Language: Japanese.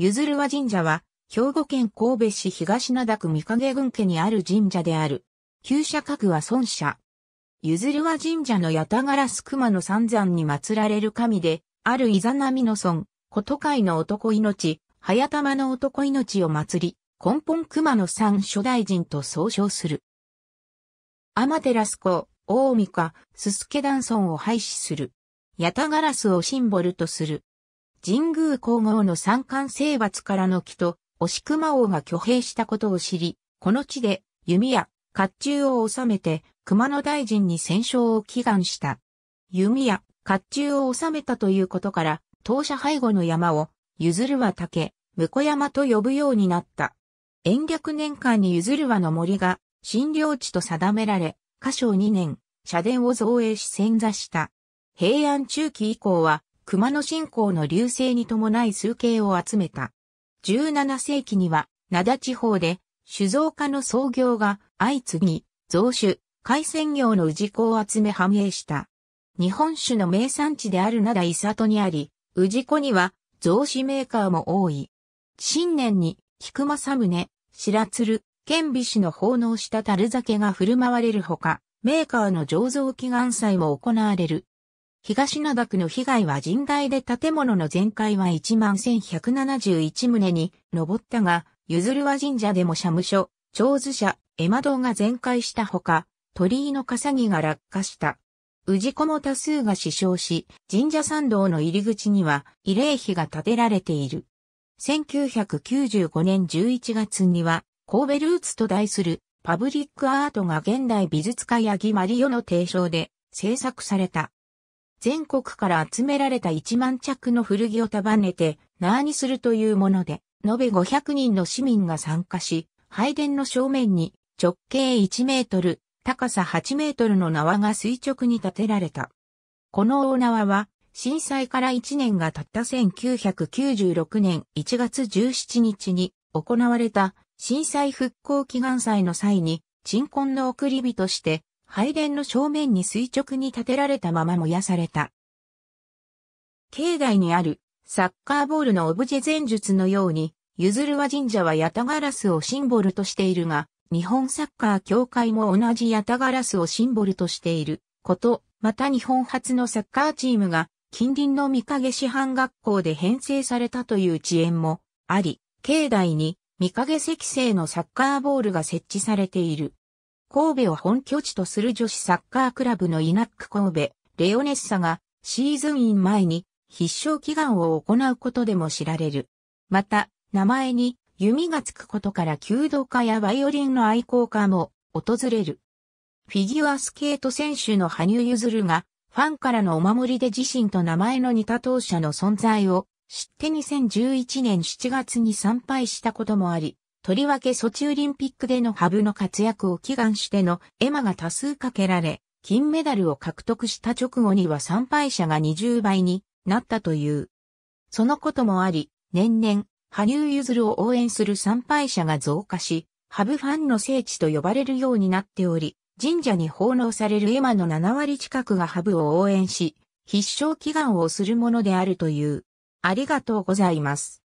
ゆずるは神社は、兵庫県神戸市東灘区三影郡家にある神社である。旧社格は孫社。ゆずるは神社の八田ガラス熊の三山に祀られる神で、あるイザナミの孫、こと会の男命、早玉の男命を祀り、根本熊の三初大臣と総称する。アラス子、大海か、すすけ団村を廃止する。八田ガラスをシンボルとする。神宮皇后の三冠征伐からの木と、押熊王が挙兵したことを知り、この地で弓や甲冑を収めて熊野大臣に戦勝を祈願した。弓や甲冑を収めたということから、当社背後の山を、譲るは竹、婿山と呼ぶようになった。延暦年間に譲るはの森が、新領地と定められ、歌唱2年、社殿を造営し潜座した。平安中期以降は、熊野信仰の流星に伴い数形を集めた。17世紀には、灘地方で、酒造家の創業が相次ぎ、造酒、海鮮業の氏子を集め繁栄した。日本酒の名産地である灘伊里にあり、氏子には造酒メーカーも多い。新年に、菊正宗、白鶴、剣美氏の奉納した樽酒が振る舞われるほか、メーカーの醸造祈願祭も行われる。東灘区の被害は甚大で建物の全壊は11,171棟に上ったが、譲るは神社でも社務所、長寿社、絵馬堂が全壊したほか、鳥居の笠木が落下した。氏子も多数が死傷し、神社参道の入り口には慰霊碑が建てられている。1995年11月には、神戸ルーツと題するパブリックアートが現代美術家やギマリオの提唱で制作された。全国から集められた1万着の古着を束ねて、縄にするというもので、延べ500人の市民が参加し、拝殿の正面に直径1メートル、高さ8メートルの縄が垂直に建てられた。この大縄は、震災から1年が経った1996年1月17日に行われた震災復興祈願祭の際に、鎮魂の送り火として拝殿の正面に垂直に建てられたまま燃やされた。境内にあるサッカーボールのオブジェ前述のように、ゆずるは神社はヤタガラスをシンボルとしているが、日本サッカー協会も同じヤタガラスをシンボルとしていること、また日本初のサッカーチームが近隣の三影師範学校で編成されたという遅延もあり、境内に三影石製のサッカーボールが設置されている。神戸を本拠地とする女子サッカークラブのイナック神戸、レオネッサがシーズンイン前に必勝祈願を行うことでも知られる。また、名前に弓がつくことから弓道家やバイオリンの愛好家も訪れる。フィギュアスケート選手の羽生結弦がファンからのお守りで自身と名前の似た当社の存在を知って2011年7月に参拝したこともあり、とりわけソチオリンピックでのハブの活躍を祈願してのエマが多数かけられ、金メダルを獲得した直後には参拝者が20倍になったという。そのこともあり、年々、羽生結弦を応援する参拝者が増加し、ハブファンの聖地と呼ばれるようになっており、神社に奉納される絵馬の7割近くがハブを応援し、必勝祈願をするものであるという。ありがとうございます。